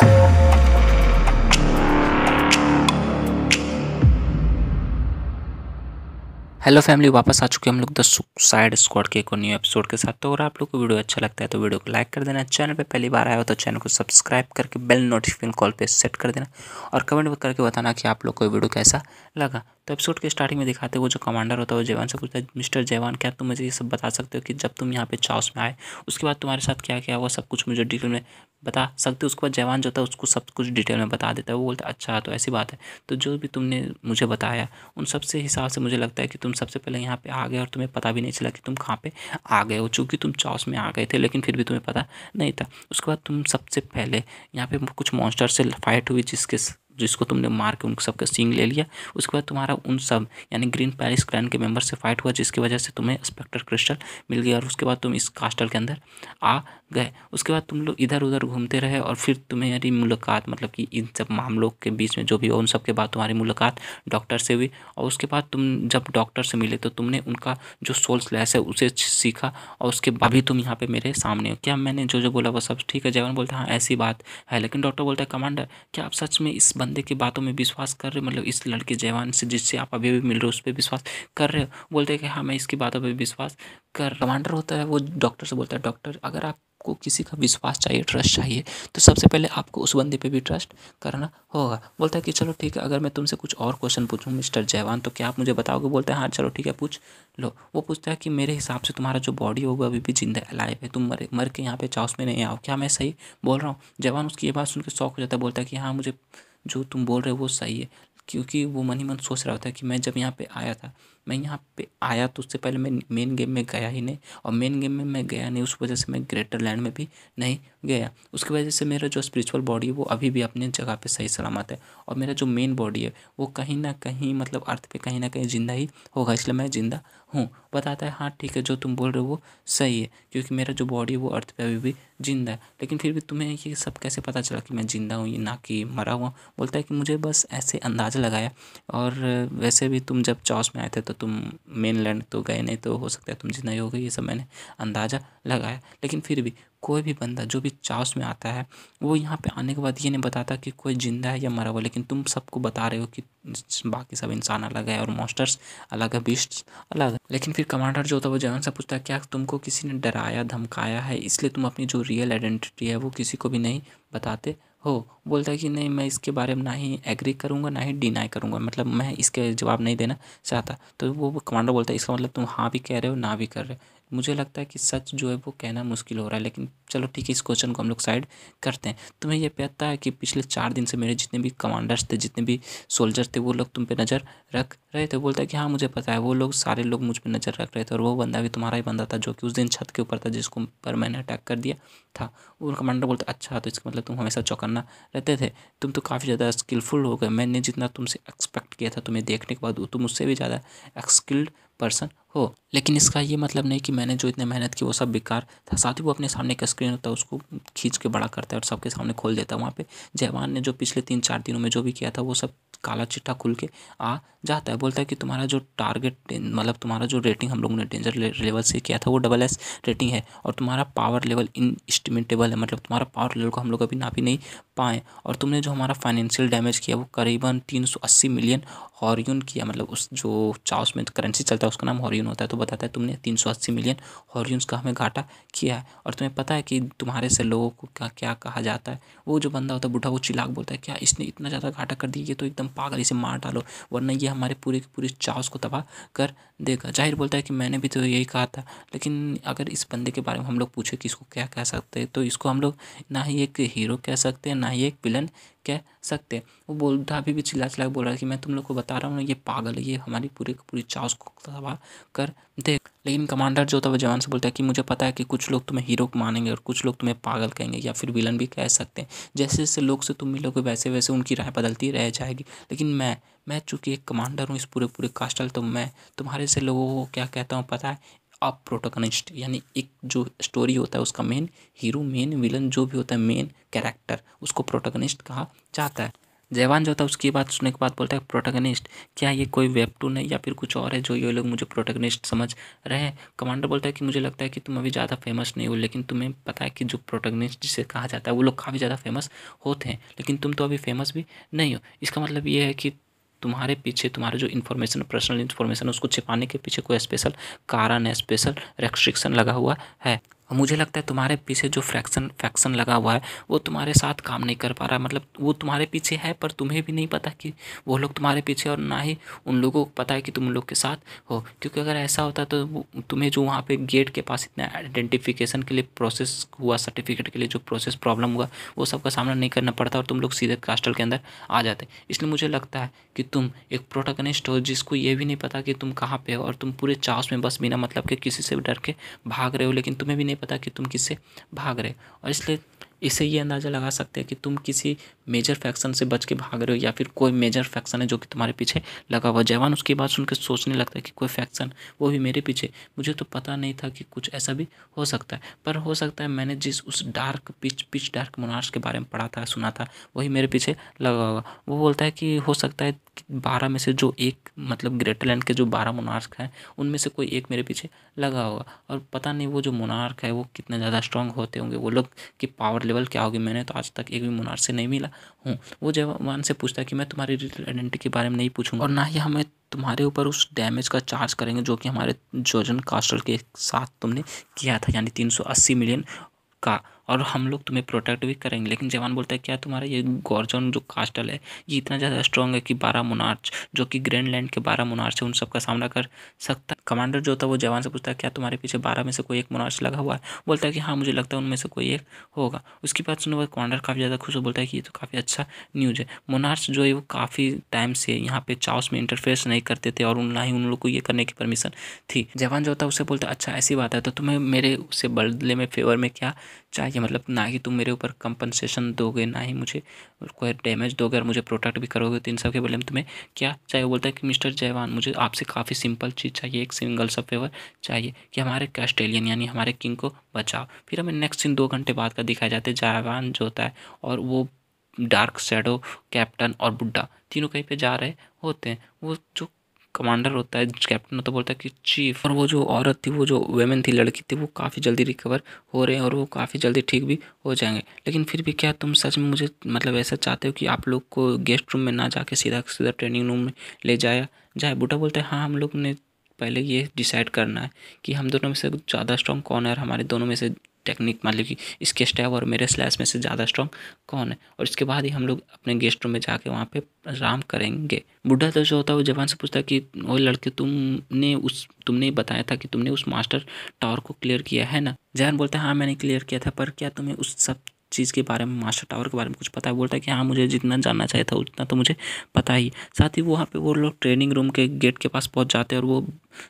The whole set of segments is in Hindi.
Thank you. हेलो फैमिली वापस आ चुके हम लोग द सुसाइड स्क्वाड के एक न्यू एपिसोड के साथ तो अगर आप लोग को वीडियो अच्छा लगता है तो वीडियो को लाइक कर देना चैनल पे पहली बार आया हो तो चैनल को सब्सक्राइब करके बेल नोटिफिकेशन कॉल पे सेट कर देना और कमेंट करके बताना कि आप लोग को वीडियो कैसा लगा तो एपिसोड के स्टार्टिंग में दिखाते वो जो कमांडर होता है वो जयवान से पूछता है मिस्टर जयवान क्या तुम मुझे ये सब बता सकते हो कि जब तुम यहाँ पे चाउस में आए उसके बाद तुम्हारे साथ क्या क्या हुआ सब कुछ मुझे डिटेल में बता सकते हो उसके बाद जयवान जो होता है उसको सब कुछ डिटेल में बता देता है वो बोलता है अच्छा तो ऐसी बात है तो जो भी तुमने मुझे बताया उन सबसे हिसाब से मुझे लगता है कि तुम सबसे पहले यहाँ पे आ गए और तुम्हें पता भी नहीं चला कि तुम कहाँ पे आ गए हो चूँकि तुम चौस में आ गए थे लेकिन फिर भी तुम्हें पता नहीं था उसके बाद तुम सबसे पहले यहाँ पे कुछ मॉन्स्टर से फाइट हुई जिसके जिसको तुमने मार के उन सबका सींग ले लिया उसके बाद तुम्हारा उन सब यानी ग्रीन पैलेस क्लैन के मेंबर से फाइट हुआ जिसकी वजह से तुम्हें स्पेक्टर क्रिस्टल मिल गया और उसके बाद तुम इस कास्टल के अंदर आ गए उसके बाद तुम लोग इधर उधर घूमते रहे और फिर तुम्हारी मुलाकात मतलब कि इन सब मामलों के बीच में जो भी हो उन सब के बाद तुम्हारी मुलाकात डॉक्टर से हुई और उसके बाद तुम जब डॉक्टर से मिले तो तुमने उनका जो सोल स्लैस है उसे सीखा और उसके बाद भी तुम यहाँ पे मेरे सामने हो क्या मैंने जो जो बोला वो सब ठीक है जगन बोलता हाँ ऐसी बात है लेकिन डॉक्टर बोलता है कमांडर क्या आप सच में इस बंदे की बातों में विश्वास कर रहे हो मतलब इस लड़के जवान से जिससे आप अभी भी मिल रहे हो उस पर विश्वास कर रहे हो बोलते हैं कि हाँ मैं इसकी बातों पर विश्वास का कमांडर होता है वो डॉक्टर से बोलता है डॉक्टर अगर आपको किसी का विश्वास चाहिए ट्रस्ट चाहिए तो सबसे पहले आपको उस बंदे पे भी ट्रस्ट करना होगा बोलता है कि चलो ठीक है अगर मैं तुमसे कुछ और क्वेश्चन पूछूँ मिस्टर जयवान तो क्या आप मुझे बताओगे बोलते हैं हाँ चलो ठीक है पूछ लो वो पूछता है कि मेरे हिसाब से तुम्हारा जो बॉडी होगा अभी भी जिंदा अलाइव है तुम मरे मर के यहाँ पे चाउस में नहीं आओ क्या मैं सही बोल रहा हूँ जवान उसकी ये बात सुन के शौक हो जाता है बोलता है कि हाँ मुझे जो तुम बोल रहे हो वो सही है क्योंकि वो मन ही मन सोच रहा होता है कि मैं जब यहाँ पे आया था मैं यहाँ पे आया तो उससे पहले मैं मेन गेम में गया ही नहीं और मेन गेम में मैं गया नहीं उस वजह से मैं ग्रेटर लैंड में भी नहीं गया उसकी वजह से मेरा जो स्पिरिचुअल बॉडी है वो अभी भी अपने जगह पे सही सलामत है और मेरा जो मेन बॉडी है वो कहीं ना कहीं मतलब अर्थ पे कहीं ना कहीं ज़िंदा ही होगा इसलिए मैं ज़िंदा हूँ बताता है हाँ ठीक है जो तुम बोल रहे हो वो सही है क्योंकि मेरा जो बॉडी है वो अर्थ पे अभी भी जिंदा है लेकिन फिर भी तुम्हें ये सब कैसे पता चला कि मैं ज़िंदा हूँ ये ना कि मरा हुआ बोलता है कि मुझे बस ऐसे अंदाज़ा लगाया और वैसे भी तुम जब चौस में आए थे तो तुम मेन लैंड तो गए नहीं तो हो सकता है तुम जिंदा ही हो गए ये सब मैंने अंदाज़ा लगाया लेकिन फिर भी कोई भी बंदा जो भी चाउस में आता है वो यहाँ पे आने के बाद ये नहीं बताता कि कोई ज़िंदा है या मरा हुआ लेकिन तुम सबको बता रहे हो कि बाकी सब इंसान अलग है और मॉस्टर्स अलग है बीस्ट अलग है लेकिन फिर कमांडर जो होता है वो जवान से पूछता है क्या तुमको किसी ने डराया धमकाया है इसलिए तुम अपनी जो रियल आइडेंटिटी है वो किसी को भी नहीं बताते हो बोलता है कि नहीं मैं इसके बारे में ना ही एग्री करूँगा ना ही डिनाई करूँगा मतलब मैं इसके जवाब नहीं देना चाहता तो वो कमांडर बोलता है इसका मतलब तुम हाँ भी कह रहे हो ना भी कर रहे हो मुझे लगता है कि सच जो है वो कहना मुश्किल हो रहा है लेकिन चलो ठीक है इस क्वेश्चन को हम लोग साइड करते हैं तुम्हें यह पता है कि पिछले चार दिन से मेरे जितने भी कमांडर्स थे जितने भी सोल्जर थे वो लोग तुम पे नज़र रख रहे थे बोलता है कि हाँ मुझे पता है वो लोग सारे लोग मुझ पर नज़र रख रहे थे और वो बंदा भी तुम्हारा ही बंदा था जो कि उस दिन छत के ऊपर था जिसको पर मैंने अटैक कर दिया था वो कमांडर बोलता अच्छा तो इसका मतलब तुम हमेशा चौकन्ना रहते थे तुम तो काफ़ी ज़्यादा स्किलफुल हो गए मैंने जितना तुमसे एक्सपेक्ट किया था तुम्हें देखने के बाद तुम उससे भी ज़्यादा स्किल्ड पर्सन हो लेकिन इसका ये मतलब नहीं कि मैंने जो इतने मेहनत की वो सब बेकार था साथ ही वो अपने सामने का स्क्रीन होता है उसको खींच के बड़ा करता है और सबके सामने खोल देता है वहाँ पे जयवान ने जो पिछले तीन चार दिनों में जो भी किया था वो सब काला चिट्ठा खुल के आ जाता है बोलता है कि तुम्हारा जो टारगेट मतलब तुम्हारा जो रेटिंग हम लोगों ने डेंजर लेवल से किया था वो डबल एस रेटिंग है और तुम्हारा पावर लेवल इन एस्टिमेटेबल है मतलब तुम्हारा पावर लेवल को हम लोग अभी नापी नहीं पाएँ और तुमने जो हमारा फाइनेंशियल डैमेज किया वो करीबन तीन मिलियन हॉरियन किया मतलब उस जो चाउस में करेंसी चलता है उसका नाम हॉरियन होता है तो बताता है तुमने तीन सौ अस्सी मिलियन हॉरियंस का हमें घाटा किया है और तुम्हें पता है कि तुम्हारे से लोगों को क्या क्या कहा जाता है वो जो बंदा होता है बूढ़ा वो चिलाक बोलता है क्या इसने इतना ज़्यादा घाटा कर दिया ये तो एकदम पागल इसे मार डालो वरना ये हमारे पूरे के पूरे चाउस को तबाह कर देगा जाहिर बोलता है कि मैंने भी तो यही कहा था लेकिन अगर इस बंदे के बारे में हम लोग पूछे कि इसको क्या कह सकते हैं तो इसको हम लोग ना ही एक हीरो कह सकते हैं ना ही एक विलन कह सकते वो बोल अभी भी चिल्ला चिल्ला बोल रहा है कि मैं तुम लोग को बता रहा हूँ ये पागल है ये हमारी पूरी पूरी चाउस को तबाह कर दे लेकिन कमांडर जो था वो जवान से बोलता है कि मुझे पता है कि कुछ लोग तुम्हें हीरो मानेंगे और कुछ लोग तुम्हें पागल कहेंगे या फिर विलन भी कह सकते हैं जैसे जैसे लोग से तुम मिलोगे वैसे वैसे उनकी राय बदलती रह जाएगी लेकिन मैं मैं चूंकि एक कमांडर हूँ इस पूरे पूरे कास्टल तो मैं तुम्हारे से लोगों को क्या कहता हूँ पता है आप प्रोटोकनिस्ट यानी एक जो स्टोरी होता है उसका मेन हीरो मेन विलन जो भी होता है मेन कैरेक्टर उसको प्रोटोकनिस्ट कहा जाता है जयवान जो होता है उसकी बात सुनने के बाद बोलता है प्रोटोकनिस्ट क्या ये कोई वेबटून है या फिर कुछ और है जो ये लोग मुझे प्रोटोकनिस्ट समझ रहे हैं कमांडर बोलता है कि मुझे लगता है कि तुम अभी ज़्यादा फेमस नहीं हो लेकिन तुम्हें पता है कि जो प्रोटोकनिस्ट जिसे कहा जाता है वो लोग काफ़ी ज़्यादा फेमस होते हैं लेकिन तुम तो अभी फेमस भी नहीं हो इसका मतलब ये है कि तुम्हारे पीछे तुम्हारे जो इन्फॉर्मेशन पर्सनल इन्फॉर्मेशन उसको छिपाने के पीछे कोई स्पेशल कारण है स्पेशल रेस्ट्रिक्शन लगा हुआ है और मुझे लगता है तुम्हारे पीछे जो फ्रैक्शन फैक्शन लगा हुआ है वो तुम्हारे साथ काम नहीं कर पा रहा मतलब वो तुम्हारे पीछे है पर तुम्हें भी नहीं पता कि वो लोग तुम्हारे पीछे और ना ही उन लोगों को पता है कि तुम लोग के साथ हो क्योंकि अगर ऐसा होता तो तुम्हें जो वहाँ पर गेट के पास इतना आइडेंटिफिकेशन के लिए प्रोसेस हुआ सर्टिफिकेट के लिए जो प्रोसेस प्रॉब्लम हुआ वो सब का सामना नहीं करना पड़ता और तुम लोग सीधे कास्टल के अंदर आ जाते इसलिए मुझे लगता है कि तुम एक प्रोटोकनिस्ट हो जिसको ये भी नहीं पता कि तुम कहाँ पे हो और तुम पूरे चास में बस बिना मतलब के किसी से डर के भाग रहे हो लेकिन तुम्हें भी नहीं नहीं पता कि तुम किससे भाग रहे और इसलिए इससे ये अंदाज़ा लगा सकते हैं कि तुम किसी मेजर फैक्शन से बच के भाग रहे हो या फिर कोई मेजर फैक्शन है जो कि तुम्हारे पीछे लगा हुआ जवान उसकी बात सुनकर सोचने लगता है कि कोई फैक्शन वो भी मेरे पीछे मुझे तो पता नहीं था कि कुछ ऐसा भी हो सकता है पर हो सकता है मैंने जिस उस डार्क पिच पिच डार्क मुनार्स के बारे में पढ़ा था सुना था वही मेरे पीछे लगा हुआ वो बोलता है कि हो सकता है बारह में से जो एक मतलब ग्रेटर लैंड के जो बारह मुनार्क हैं उनमें से कोई एक मेरे पीछे लगा होगा और पता नहीं वो जो मुनार्क है वो कितना ज़्यादा स्ट्रांग होते होंगे वो लोग की पावर अवेलेबल क्या होगी मैंने तो आज तक एक भी मुनार से नहीं मिला हूँ वो जवान से पूछता है कि मैं तुम्हारी रियल आइडेंटिटी के बारे में नहीं पूछूंगा और ना ही हमें तुम्हारे ऊपर उस डैमेज का चार्ज करेंगे जो कि हमारे जोजन कास्टल के साथ तुमने किया था यानी तीन मिलियन का और हम लोग तुम्हें प्रोटेक्ट भी करेंगे लेकिन जवान बोलता है क्या तुम्हारा ये गौरजोन जो कास्टल है ये इतना ज़्यादा स्ट्रॉन्ग है कि बारह मुनार्च जो कि ग्रैंड लैंड के बारह मुनार्च है उन सबका सामना कर सकता है कमांडर जो था वो जवान से पूछता है क्या तुम्हारे पीछे बारह में से कोई एक मुनार्च लगा हुआ है बोलता है कि हाँ मुझे लगता है उनमें से कोई एक होगा उसके बाद सुनो कमांडर काफ़ी ज़्यादा खुश हो बोलता है कि ये तो काफ़ी अच्छा न्यूज़ है मोनार्स जो है वो काफ़ी टाइम से यहाँ पे चाउस में इंटरफेस नहीं करते थे और ना ही उन लोग को ये करने की परमिशन थी जवान जो होता है उसे बोलता अच्छा ऐसी बात है तो तुम्हें मेरे उससे बदले में फेवर में क्या चाहिए मतलब ना ही तुम मेरे ऊपर कंपनसेशन दोगे ना ही मुझे कोई डैमेज दोगे और मुझे प्रोटेक्ट भी करोगे तो इन सब के बारे में तुम्हें क्या चाहिए बोलता है कि मिस्टर जयवान मुझे आपसे काफ़ी सिंपल चीज़ चाहिए एक सिंगल सब फेवर चाहिए कि हमारे कैस्टेलियन यानी हमारे किंग को बचाओ फिर हमें नेक्स्ट सीन दो घंटे बाद का दिखाया जाता है जयवान जो होता है और वो डार्क शेडो कैप्टन और बुड्ढा तीनों कहीं पे जा रहे होते हैं वो जो कमांडर होता है कैप्टन तो बोलता है कि चीफ और वो जो औरत थी वो जो वेमेन थी लड़की थी वो काफ़ी जल्दी रिकवर हो रहे हैं और वो काफ़ी जल्दी ठीक भी हो जाएंगे लेकिन फिर भी क्या तुम सच में मुझे मतलब ऐसा चाहते हो कि आप लोग को गेस्ट रूम में ना जाके सीधा सीधा ट्रेनिंग रूम में ले जाया जाए बूटा बोलता है हाँ हम लोग ने पहले ये डिसाइड करना है कि हम दोनों में से ज़्यादा स्ट्रॉन्ग कौन है और हमारे दोनों में से टेक्निक मान लीजिए इसके स्टैब और मेरे स्लैश में से ज़्यादा स्ट्रॉन्ग कौन है और इसके बाद ही हम लोग अपने गेस्ट रूम में जाके वहाँ पे आराम करेंगे बुढ़ा तो जो होता है वो जवान से पूछता है कि वो लड़के तुमने उस तुमने बताया था कि तुमने उस मास्टर टावर को क्लियर किया है ना जहन बोलता है हाँ मैंने क्लियर किया था पर क्या तुम्हें उस सब चीज़ के बारे में मास्टर टावर के बारे में कुछ पता है बोलता है कि हाँ मुझे जितना जानना चाहिए था उतना तो मुझे पता ही साथ ही वहाँ पे वो लोग ट्रेनिंग रूम के गेट के पास पहुँच जाते हैं और वो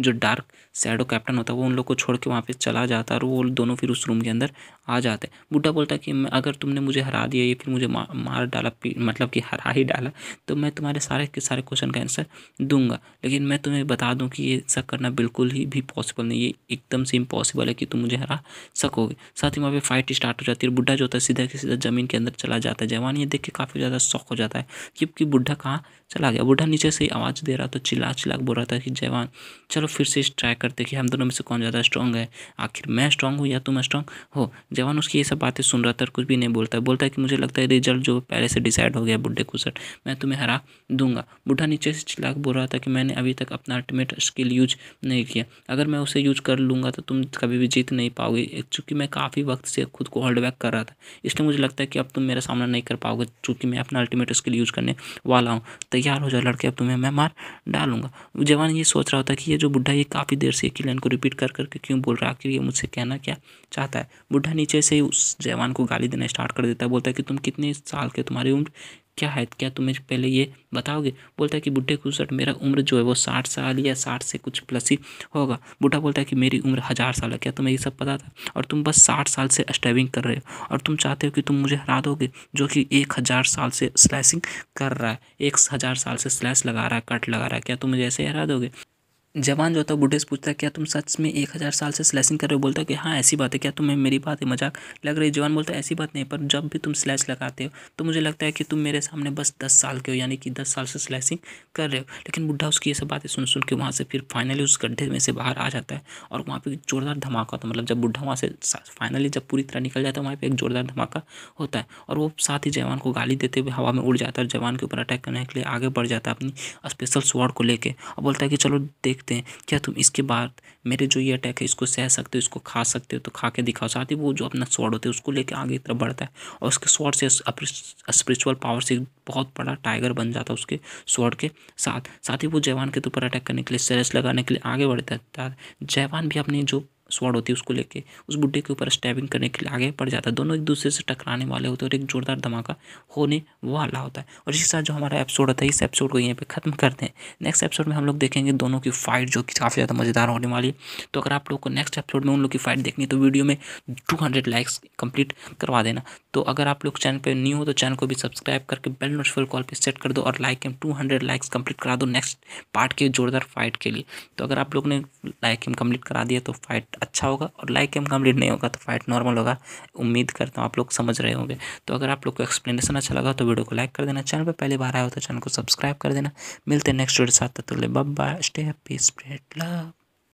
जो डार्क सैडो कैप्टन होता है वो उन लोग को छोड़ के वहाँ पे चला जाता है और वो दोनों फिर उस रूम के अंदर आ जाते हैं बुढ़ा बोलता है कि अगर तुमने मुझे हरा दिया या फिर मुझे मार डाला मतलब कि हरा ही डाला तो मैं तुम्हारे सारे के सारे क्वेश्चन का आंसर दूंगा लेकिन मैं तुम्हें बता दूँ कि ये सब करना बिल्कुल ही भी पॉसिबल नहीं है एकदम से इम्पॉसिबल है कि तुम मुझे हरा सकोगे साथ ही वहाँ पर फाइट स्टार्ट हो जाती है बुढ़ा जो होता है सीधा के सीधा ज़मीन के अंदर चला जाता है जवान ये देख के काफ़ी ज़्यादा शौक हो जाता है जबकि बुढ़ा कहाँ चला गया बूढ़ा नीचे से आवाज़ दे रहा था चिल्ला चिल्ला बोल रहा था कि जवान चलो फिर से ट्राई करते कि हम दोनों में से कौन ज़्यादा स्ट्रॉन्ग है आखिर मैं स्ट्रॉन्ग हूँ या तुम स्ट्रॉन्ग हो जवान उसकी ये सब बातें सुन रहा था कुछ भी नहीं बोलता है बोलता है कि मुझे लगता है रिजल्ट जो पहले से डिसाइड हो गया बुढ़े सर मैं तुम्हें हरा दूंगा बूढ़ा नीचे से चिल्ला बोल रहा था कि मैंने अभी तक अपना अल्टीमेट स्किल यूज नहीं किया अगर मैं उसे यूज कर लूँगा तो तुम कभी भी जीत नहीं पाओगे चूँकि मैं काफ़ी वक्त से खुद को होल्ड बैक कर रहा था इसलिए मुझे लगता है कि अब तुम मेरा सामना नहीं कर पाओगे चूँकि मैं अपना अल्टीमेट स्किल यूज करने वाला हूँ तो तैयार हो जाओ लड़के अब तुम्हें मैं मार डालूंगा जवान ये सोच रहा होता कि ये जो बुढ़ा ये काफ़ी देर से एक ही लाइन को रिपीट कर करके क्यों बोल रहा है आखिर ये मुझसे कहना क्या चाहता है बुढ़ा नीचे से उस जवान को गाली देना स्टार्ट कर देता है बोलता है कि तुम कितने साल के तुम्हारी उम्र क्या है क्या तुम मेरे पहले ये बताओगे बोलता है कि बुढ़े कुसट मेरा उम्र जो है वो साठ साल या साठ से कुछ प्लस ही होगा बूढ़ा बोलता है कि मेरी उम्र हज़ार साल है क्या तुम्हें ये सब पता था और तुम बस साठ साल से स्टैबिंग कर रहे हो और तुम चाहते हो कि तुम मुझे हरा दोगे जो कि एक हज़ार साल से स्लैसिंग कर रहा है एक हज़ार साल से स्लैस लगा रहा है कट लगा रहा है क्या तुम मुझे ऐसे हरा दोगे जवान जो होता है बुढ़े से पूछता है क्या तुम सच में एक हज़ार साल से स्लैसिंग कर रहे हो बोलता है कि हाँ ऐसी बात है क्या तुम्हें मेरी बात है मजाक लग रही है जवान बोलता है ऐसी बात नहीं पर जब भी तुम स्लैश लगाते हो तो मुझे लगता है कि तुम मेरे सामने बस दस साल के हो यानी कि दस साल से स्लैसिंग कर रहे हो लेकिन बुढ़ा उसकी ये सब बातें सुन सुन के वहाँ से फिर फाइनली उस गड्ढे में से बाहर आ जाता है और वहाँ पर जोरदार धमाका होता है मतलब जब बुढ़ा वहाँ से फाइनली जब पूरी तरह निकल जाता है वहाँ पर एक जोरदार धमाका होता है और वो साथ ही जवान को गाली देते हुए हवा में उड़ जाता है और जवान के ऊपर अटैक करने के लिए आगे बढ़ जाता है अपनी स्पेशल स्वॉर्ड को लेकर और बोलता है कि चलो देख देखते हैं क्या तुम इसके बाद मेरे जो ये अटैक है इसको सह सकते हो इसको खा सकते हो तो खा के दिखाओ साथ ही वो जो अपना स्वॉर्ड होता है उसको लेके आगे की तरफ बढ़ता है और उसके स्वॉर्ड से स्पिरिचुअल पावर से बहुत बड़ा टाइगर बन जाता है उसके स्वॉर्ड के साथ साथ ही वो जैवान के तो ऊपर अटैक करने के लिए सेरेस लगाने के लिए आगे बढ़ता है जैवान भी अपनी जो स्वर्ड होती है उसको लेके उस बुढ़े के ऊपर स्टैबिंग करने के लिए आगे बढ़ जाता है दोनों एक दूसरे से टकराने वाले होते हैं और एक जोरदार धमाका होने वाला होता है और इसी साथ जो हमारा एपिसोड होता है इस एपिसोड को यहीं पर ख़त्म करते हैं नेक्स्ट एपिसोड में हम लोग देखेंगे दोनों की फाइट जो कि काफ़ी ज़्यादा मज़ेदार होने वाली है तो अगर आप लोग को नेक्स्ट एपिसोड में उन लोग की फाइट देखनी है तो वीडियो में टू हंड्रेड लाइक्स कंप्लीट करवा देना तो अगर आप लोग चैनल पर न्यू हो तो चैनल को भी सब्सक्राइब करके बेल नोटिफिकल कॉल पर सेट कर दो और like aim two hundred likes complete करा दो नेक्स्ट पार्ट के जोरदार फाइट के लिए तो अगर आप लोग ने लाइक एम कंप्लीट करा दिया तो फाइट अच्छा होगा और लाइक एम कम्प्लीट नहीं होगा तो फाइट नॉर्मल होगा उम्मीद करता हूँ आप लोग समझ रहे होंगे तो अगर आप लोग को एक्सप्लेनेशन अच्छा लगा तो वीडियो को लाइक कर देना चैनल पर पहली बार आया हो तो चैनल को सब्सक्राइब कर देना मिलते हैं नेक्स्ट वीडियो साथ तक तो bye stay happy spread love